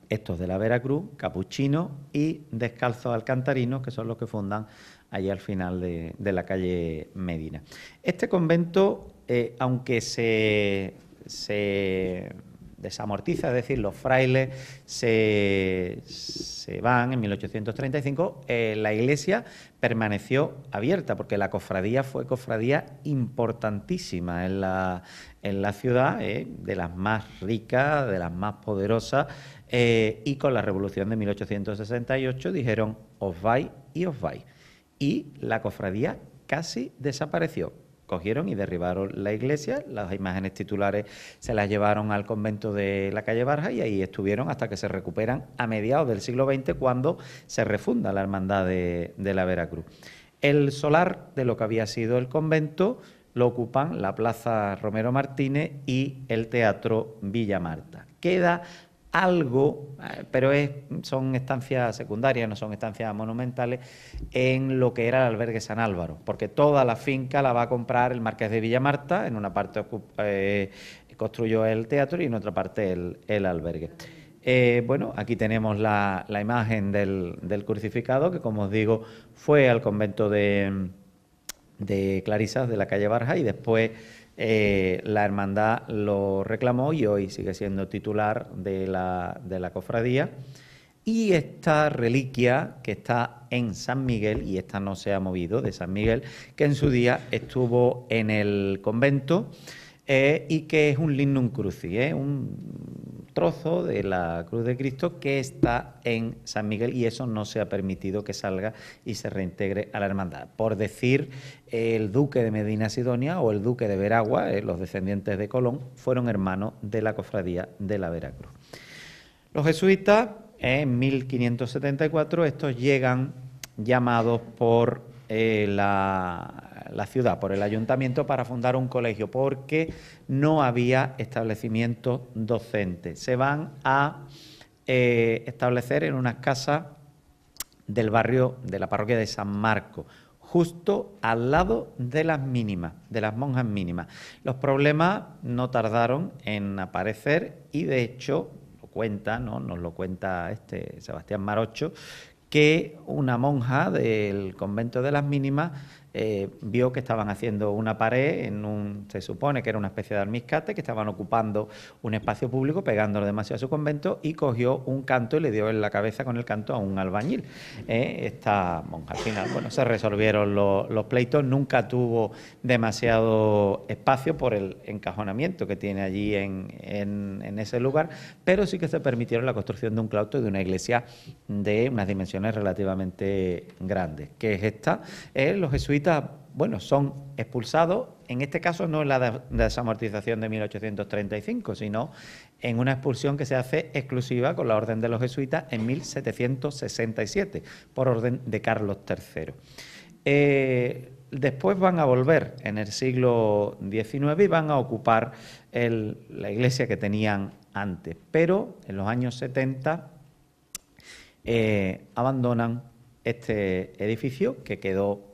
estos de la Veracruz, capuchinos y descalzos alcantarinos, que son los que fundan allí al final de, la calle Medina. Este convento, eh, aunque se desamortiza, es decir, los frailes se, van en 1835, eh, la iglesia permaneció abierta, porque la cofradía fue cofradía importantísima en la, ciudad, eh, de las más ricas, de las más poderosas, eh, y con la revolución de 1868 dijeron, os vais y os vais. Y la cofradía casi desapareció cogieron y derribaron la iglesia, las imágenes titulares se las llevaron al convento de la calle Barja y ahí estuvieron hasta que se recuperan a mediados del siglo XX cuando se refunda la hermandad de, la Veracruz. El solar de lo que había sido el convento lo ocupan la Plaza Romero Martínez y el Teatro Villa Marta. Queda algo, eh, pero es, son estancias secundarias, no son estancias monumentales, en lo que era el albergue San Álvaro, porque toda la finca la va a comprar el Marqués de Villamarta, en una parte eh, construyó el teatro y en otra parte el, albergue. Eh, bueno, aquí tenemos la, imagen del, crucificado, que como os digo, fue al convento de, de Clarisas, de la calle Barja, y después eh, la hermandad lo reclamó y hoy sigue siendo titular de la, cofradía. Y esta reliquia que está en San Miguel, y esta no se ha movido de San Miguel, que en su día estuvo en el convento eh, y que es un lignum cruci, eh, un trozo de la cruz de Cristo que está en San Miguel y eso no se ha permitido que salga y se reintegre a la hermandad. Por decir, el duque de Medina Sidonia o el duque de Veragua, eh, los descendientes de Colón, fueron hermanos de la cofradía de la Veracruz. Los jesuitas, en 1574, estos llegan llamados por eh, la la ciudad, por el ayuntamiento, para fundar un colegio, porque no había establecimiento docente Se van a eh, establecer en una casa del barrio de la parroquia de San Marco, justo al lado de las mínimas, de las monjas mínimas. Los problemas no tardaron en aparecer y de hecho lo cuenta, ¿no? nos lo cuenta este Sebastián Marocho, que una monja del convento de las mínimas eh, vio que estaban haciendo una pared, en un, se supone que era una especie de almizcate, que estaban ocupando un espacio público, pegándolo demasiado a su convento, y cogió un canto y le dio en la cabeza con el canto a un albañil. Eh, esta monja, al final, bueno, se resolvieron los, pleitos, nunca tuvo demasiado espacio por el encajonamiento que tiene allí en, ese lugar, pero sí que se permitieron la construcción de un claustro y de una iglesia de unas dimensiones relativamente grandes, que es esta. Eh, los jesuitas bueno, son expulsados, en este caso no en la desamortización de 1835, sino en una expulsión que se hace exclusiva con la orden de los jesuitas en 1767, por orden de Carlos III. Eh, después van a volver en el siglo XIX y van a ocupar la iglesia que tenían antes, pero en los años 70 eh, abandonan este edificio que quedó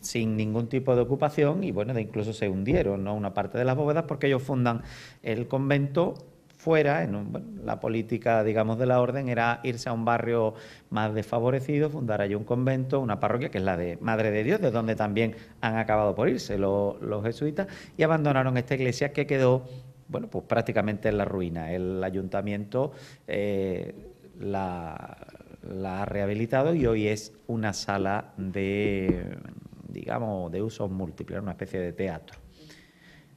sin ningún tipo de ocupación y bueno, de incluso se hundieron ¿no? una parte de las bóvedas porque ellos fundan el convento fuera, en la política, digamos, de la orden era irse a un barrio más desfavorecido, fundar allí un convento, una parroquia, que es la de Madre de Dios, de donde también han acabado por irse los, jesuitas, y abandonaron esta iglesia que quedó, bueno, pues prácticamente en la ruina. El ayuntamiento eh, la ha rehabilitado y hoy es una sala de digamos, de usos múltiples, una especie de teatro.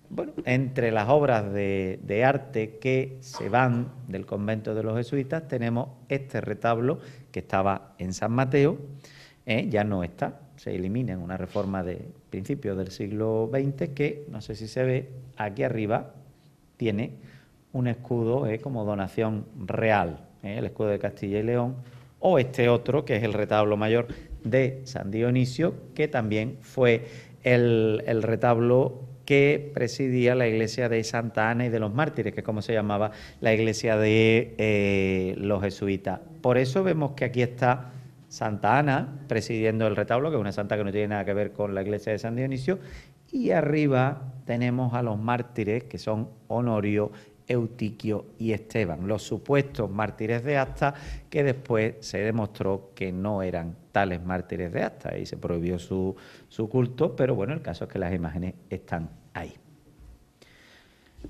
Bueno, entre las obras de, arte que se van del convento de los jesuitas tenemos este retablo que estaba en San Mateo, ¿eh? ya no está, se elimina en una reforma de principios del siglo XX que, no sé si se ve, aquí arriba tiene un escudo ¿eh? como donación real, ¿eh? el escudo de Castilla y León, o este otro que es el retablo mayor de San Dionisio, que también fue el, retablo que presidía la iglesia de Santa Ana y de los Mártires, que es como se llamaba la iglesia de eh, los jesuitas. Por eso vemos que aquí está Santa Ana presidiendo el retablo, que es una santa que no tiene nada que ver con la iglesia de San Dionisio, y arriba tenemos a los mártires, que son Honorio Eutiquio y Esteban, los supuestos mártires de acta que después se demostró que no eran tales mártires de acta y se prohibió su, culto, pero bueno, el caso es que las imágenes están ahí.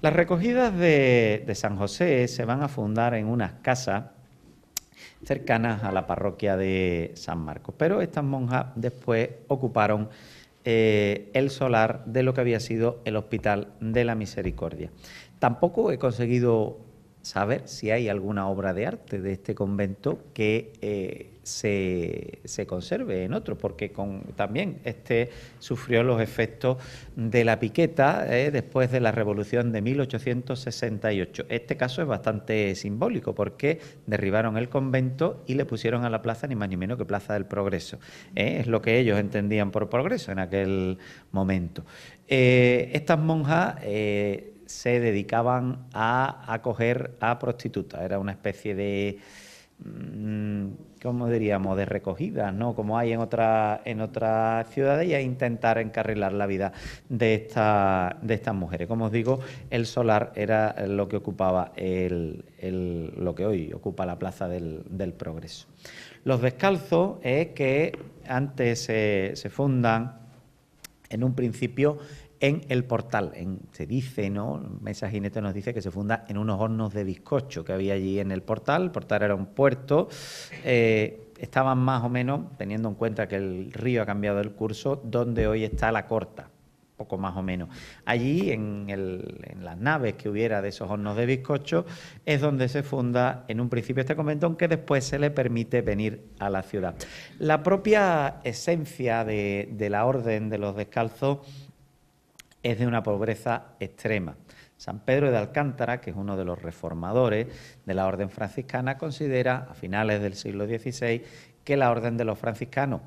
Las recogidas de, San José se van a fundar en unas casas cercanas a la parroquia de San Marcos, pero estas monjas después ocuparon eh, el solar de lo que había sido el Hospital de la Misericordia. Tampoco he conseguido saber si hay alguna obra de arte de este convento que eh, se, conserve en otro, porque también este sufrió los efectos de la piqueta eh, después de la revolución de 1868. Este caso es bastante simbólico porque derribaron el convento y le pusieron a la plaza ni más ni menos que Plaza del Progreso. Eh, es lo que ellos entendían por progreso en aquel momento. estas monjas se dedicaban a acoger a prostitutas. Era una especie de, mm, ¿cómo diríamos?, de recogida... ¿no? Como hay en otras en otras ciudades y a intentar encarrilar la vida de, esta, de estas mujeres. Como os digo, el solar era lo que ocupaba el, lo que hoy ocupa la Plaza del, del Progreso. Los descalzos es que antes se, se fundan en un principio en el portal. se dice, ¿no? Mesa Ginete nos dice que se funda en unos hornos de bizcocho que había allí en el portal. El portal era un puerto. Eh, estaban más o menos, teniendo en cuenta que el río ha cambiado el curso, donde hoy está la corta poco más o menos. Allí, en, las naves que hubiera de esos hornos de bizcocho, es donde se funda en un principio este convento, aunque después se le permite venir a la ciudad. La propia esencia de la orden de los descalzos es de una pobreza extrema. San Pedro de Alcántara, que es uno de los reformadores de la Orden franciscana, considera a finales del siglo XVI que la Orden de los franciscanos,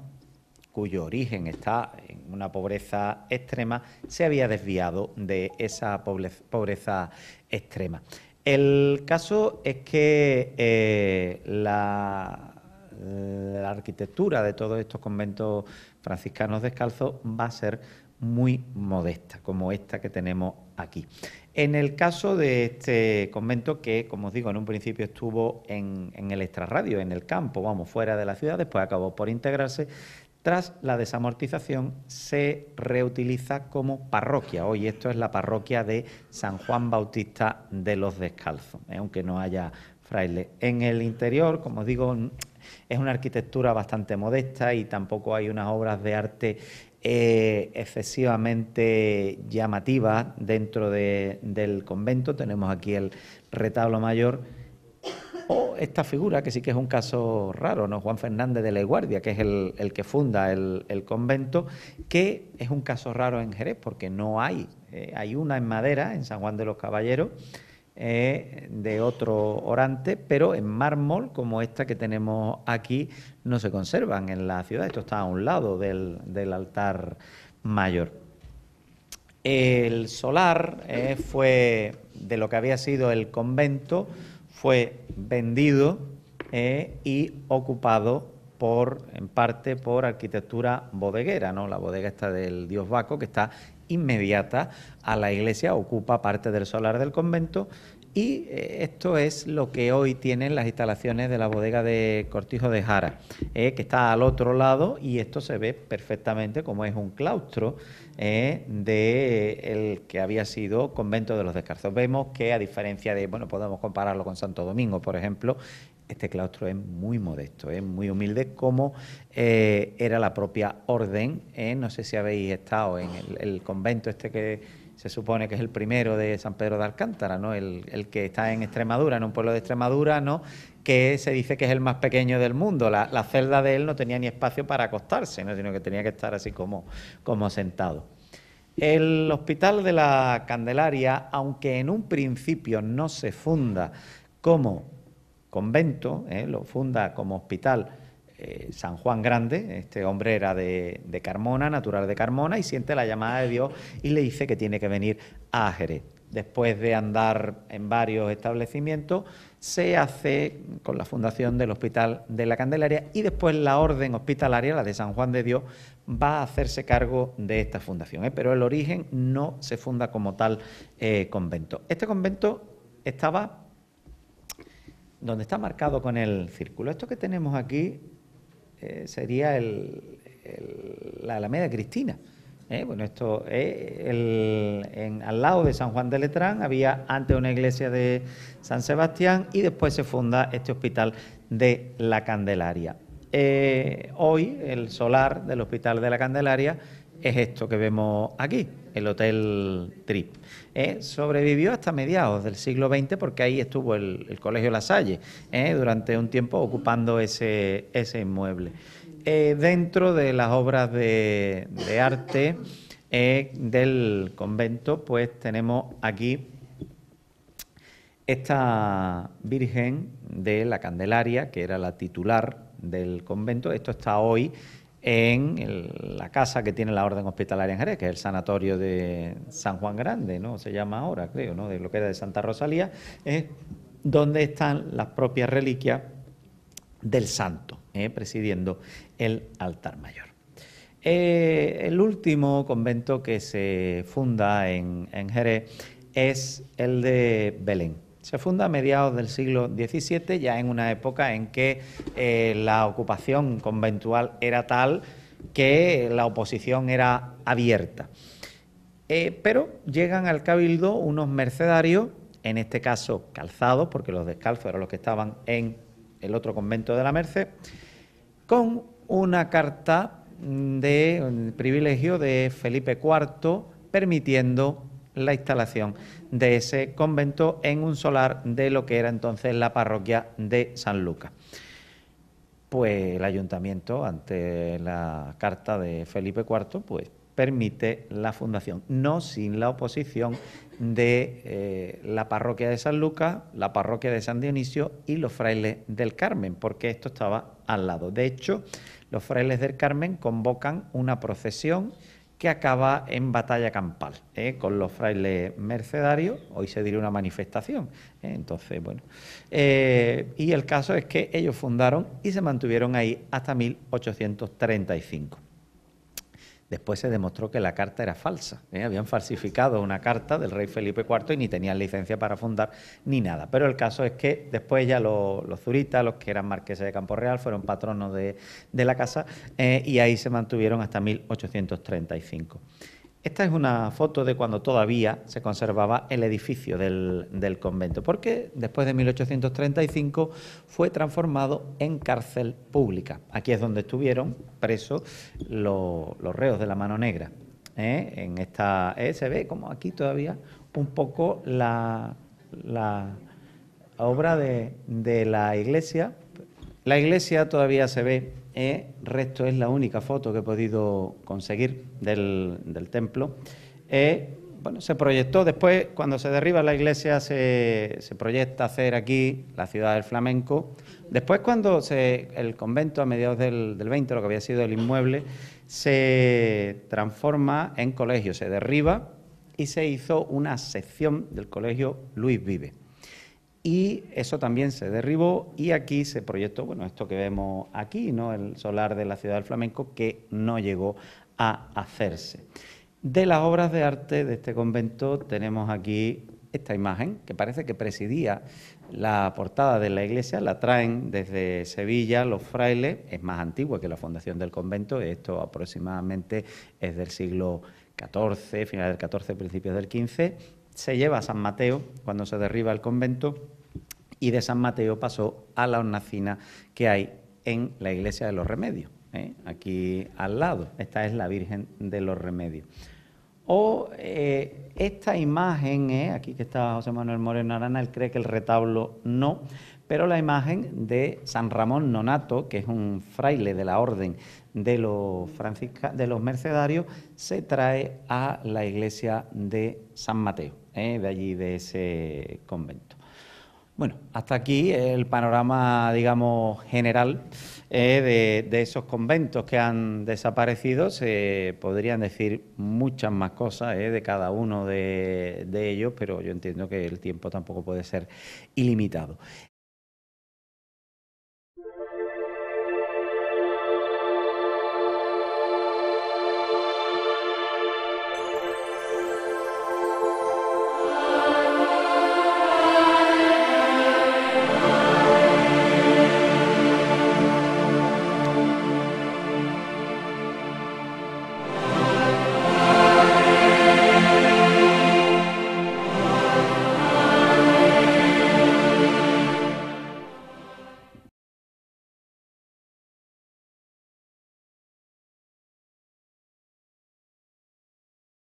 cuyo origen está en una pobreza extrema, se había desviado de esa pobreza extrema. El caso es que eh, la, la arquitectura de todos estos conventos franciscanos descalzos va a ser muy modesta, como esta que tenemos aquí. En el caso de este convento, que como os digo, en un principio estuvo en, el extrarradio, en el campo, vamos, fuera de la ciudad, después acabó por integrarse, tras la desamortización se reutiliza como parroquia. Hoy esto es la parroquia de San Juan Bautista de los Descalzos, ¿eh? aunque no haya frailes. En el interior, como os digo, es una arquitectura bastante modesta y tampoco hay unas obras de arte eh, excesivamente llamativa dentro del convento. Tenemos aquí el retablo mayor o esta figura, que sí que es un caso raro, ¿no? Juan Fernández de la Guardia, que es el, que funda el, convento, que es un caso raro en Jerez porque no hay. Eh, hay una en madera, en San Juan de los Caballeros, eh, de otro orante, pero en mármol como esta que tenemos aquí no se conservan en la ciudad. Esto está a un lado del, altar mayor. El solar eh, fue de lo que había sido el convento, fue vendido eh, y ocupado por, en parte por arquitectura bodeguera, ¿no? La bodega está del dios Baco, que está inmediata a la iglesia, ocupa parte del solar del convento y eh, esto es lo que hoy tienen las instalaciones de la bodega de Cortijo de Jara, eh, que está al otro lado y esto se ve perfectamente como es un claustro eh, de el que había sido convento de los descalzos. Vemos que a diferencia de, bueno, podemos compararlo con Santo Domingo, por ejemplo, este claustro es muy modesto, es muy humilde, como eh, era la propia orden. Eh, no sé si habéis estado en el, convento este que se supone que es el primero de San Pedro de Alcántara, ¿no? El, que está en Extremadura, en un pueblo de Extremadura, ¿no? que se dice que es el más pequeño del mundo. La, celda de él no tenía ni espacio para acostarse, sino que tenía que estar así como, como sentado. El Hospital de la Candelaria, aunque en un principio no se funda como convento, ¿eh? lo funda como hospital eh, San Juan Grande, este hombre era de, Carmona, natural de Carmona, y siente la llamada de Dios y le dice que tiene que venir a Jerez. Después de andar en varios establecimientos, se hace con la fundación del Hospital de la Candelaria y después la orden hospitalaria, la de San Juan de Dios, va a hacerse cargo de esta fundación. ¿eh? Pero el origen no se funda como tal convento. Este convento estaba donde está marcado con el círculo. Esto que tenemos aquí eh, sería la Alameda Cristina. ¿eh? bueno, esto es eh, al lado de San Juan de Letrán había antes una iglesia de San Sebastián y después se funda este hospital de la Candelaria. hoy el solar del hospital de la Candelaria es esto que vemos aquí, el Hotel Trip. Eh, sobrevivió hasta mediados del siglo XX porque ahí estuvo el, Colegio La Salle eh, durante un tiempo ocupando ese, ese inmueble. Eh, dentro de las obras de, de arte del convento, pues tenemos aquí esta Virgen de la Candelaria, que era la titular del convento. Esto está hoy en la casa que tiene la Orden Hospitalaria en Jerez, que es el sanatorio de San Juan Grande, ¿no? Se llama ahora, creo, ¿no? De lo que era de Santa Rosalía, es donde están las propias reliquias del santo, ¿eh? presidiendo el altar mayor. Eh, el último convento que se funda en Jerez es el de Belén. Se funda a mediados del siglo XVII, ya en una época en que eh, la ocupación conventual era tal que la oposición era abierta. Eh, pero llegan al cabildo unos mercenarios, en este caso calzados, porque los descalzos eran los que estaban en el otro convento de la Merced, con una carta mm, de mm, privilegio de Felipe IV permitiendo la instalación de ese convento en un solar de lo que era entonces la parroquia de San Lucas. Pues el ayuntamiento, ante la carta de Felipe IV, pues permite la fundación, no sin la oposición de eh, la parroquia de San Lucas, la parroquia de San Dionisio y los frailes del Carmen, porque esto estaba al lado. De hecho, los frailes del Carmen convocan una procesión que acaba en batalla campal ¿eh? con los frailes mercedarios. Hoy se diría una manifestación. ¿eh? Entonces, bueno. Eh, y el caso es que ellos fundaron y se mantuvieron ahí hasta 1835. Después se demostró que la carta era falsa. ¿eh? Habían falsificado una carta del rey Felipe IV y ni tenían licencia para fundar ni nada. Pero el caso es que después ya los, los zuritas, los que eran marqueses de Campo Real, fueron patronos de, la casa eh, y ahí se mantuvieron hasta 1835. Esta es una foto de cuando todavía se conservaba el edificio del, convento, porque después de 1835 fue transformado en cárcel pública. Aquí es donde estuvieron presos los, reos de la mano negra. ¿eh? En esta ¿eh? se ve como aquí todavía un poco la, obra de la iglesia. La iglesia todavía se ve eh, resto es la única foto que he podido conseguir del, templo. Eh, bueno, se proyectó después, cuando se derriba la iglesia, se, proyecta hacer aquí la ciudad del flamenco. Después, cuando se, el convento, a mediados del, del 20, lo que había sido el inmueble, se transforma en colegio, se derriba y se hizo una sección del colegio Luis Vive y eso también se derribó y aquí se proyectó, bueno, esto que vemos aquí, ¿no? el solar de la ciudad del flamenco que no llegó a hacerse. De las obras de arte de este convento tenemos aquí esta imagen que parece que presidía la portada de la iglesia, la traen desde Sevilla los frailes, es más antigua que la fundación del convento, esto aproximadamente es del siglo XIV, final del XIV, principios del XV, se lleva a San Mateo cuando se derriba el convento y de San Mateo pasó a la hornacina que hay en la iglesia de los remedios, ¿eh? aquí al lado. Esta es la Virgen de los remedios. O eh, esta imagen, ¿eh? aquí que está José Manuel Moreno Arana, él cree que el retablo no, pero la imagen de San Ramón Nonato, que es un fraile de la orden de los, de los mercedarios, se trae a la iglesia de San Mateo. ¿eh? de allí, de ese convento. Bueno, hasta aquí el panorama, digamos, general ¿eh? de, esos conventos que han desaparecido. Se podrían decir muchas más cosas ¿eh? de cada uno de ellos, pero yo entiendo que el tiempo tampoco puede ser ilimitado.